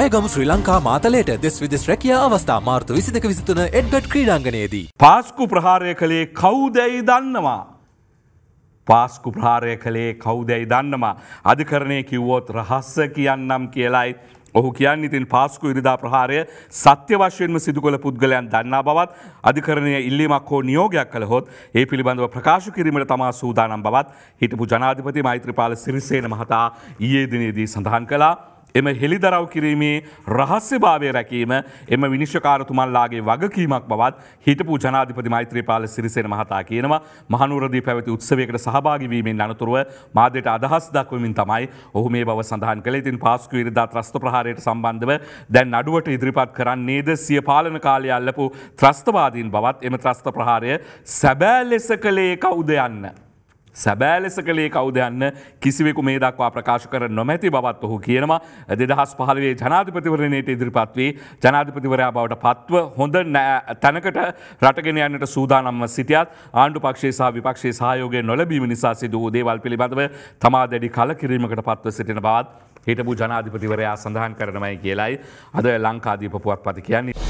ඇගම ශ්‍රී ලංකා මාතලයට දෙස් විදෙස් රැකිය අවස්ථා මාර්තු විසිදක විසිතුන එඩ්ගට් ක්‍රීඩංගනයේදී. පාස්කු ප්‍රහාරය කළේ කවුදැයි දන්නවා. පාස්කු ප්‍රහාරය කළේ කවුදැයි දන්නවා. අධිකරණය කිව්වෝත් රහස්ස කියන්නම් කියලායි. ඔහු කියන්න ඉතින් පාස්කු ඉරිදා ප්‍රහාරය සත්‍ය වශයෙන්ම සිදුකොල පුද්ගලයන් දන්නා බවත් අධිකරණය ඉල්ලිමක් හෝ නියෝගයක් කළ හොත් ඒ පිළිබඳව ප්‍රකාශ කිරීමට තමා සූදානම් බවත් හිටපු ජනාධිපති මෛත්‍රපාල සිරිසේන මහතා ඊයේ දිනේදී සඳහන් කලා එම හෙළිදරව් කිරීමේ රහස්‍යභාවය රැකීම එම විනිශ්කාරතුමල්ලාගේ වගකීමක් බවත් හිටපු ජනාධිපති මෛත්‍රීපාල සිරිසෙන මහතා කියනවා මහනුරදී පැවති උත්සවයකට සහභාගවීමෙන් අනතුරුව මාදයට අදහස් දක්වමින් තමයි ඔහු මේ බව සඳහන් කළ ඉතින් පාස්කු ඉරිදා ත්‍රස්ත ප්‍රහාරයට සම්බන්ධව දැන් අඩුවට ඉදිරිපත් කරන්නේද සිය පාලන කාලය අල්ලපු ත්‍රස්තවාදීන් බවත් එම ත්‍රස්ත ප්‍රහාරය සැබෑ ලෙස කළේ කවුද යන්න. සැබෑලෙස කළේ කවුදයන්න කිසිවෙකු මේ දක්වා ප්‍රකාශ කර නොමැති බවත් ඔහු කියනවා දෙදහස් පහලවේ ජනාධිපතිවරණයට ඉදිරිපත්වේ ජනාධිපතිවරයා බවට පත්ව හොඳ තැනකට රටගෙන යන්නට සූදානම්ව සිටියත් ආණ්ඩු පක්ෂේ සහ විපක්ෂේ සහයෝගය නොලබීම නිසා සිදූ දේවල් පිළිබඳව තමා දැඩි කල කිරීමකට පත්ව සිටින බවත් හිටපු ජනාධිපතිවරයා සඳහන් කරනමයි කියලයි අද ලංකාදීපපුුවත් පති කියන්නේ.